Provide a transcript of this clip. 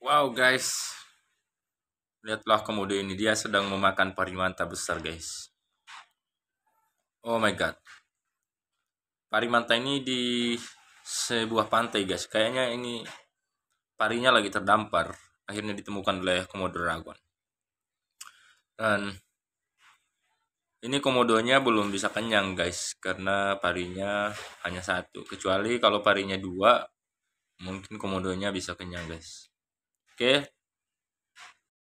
Wow guys, lihatlah komodo ini dia sedang memakan parimanta besar guys. Oh my god, parimanta ini di sebuah pantai guys. Kayaknya ini parinya lagi terdampar. Akhirnya ditemukan oleh komodo dragon. Dan ini komodonya belum bisa kenyang guys karena parinya hanya satu. Kecuali kalau parinya dua, mungkin komodonya bisa kenyang guys. Oke,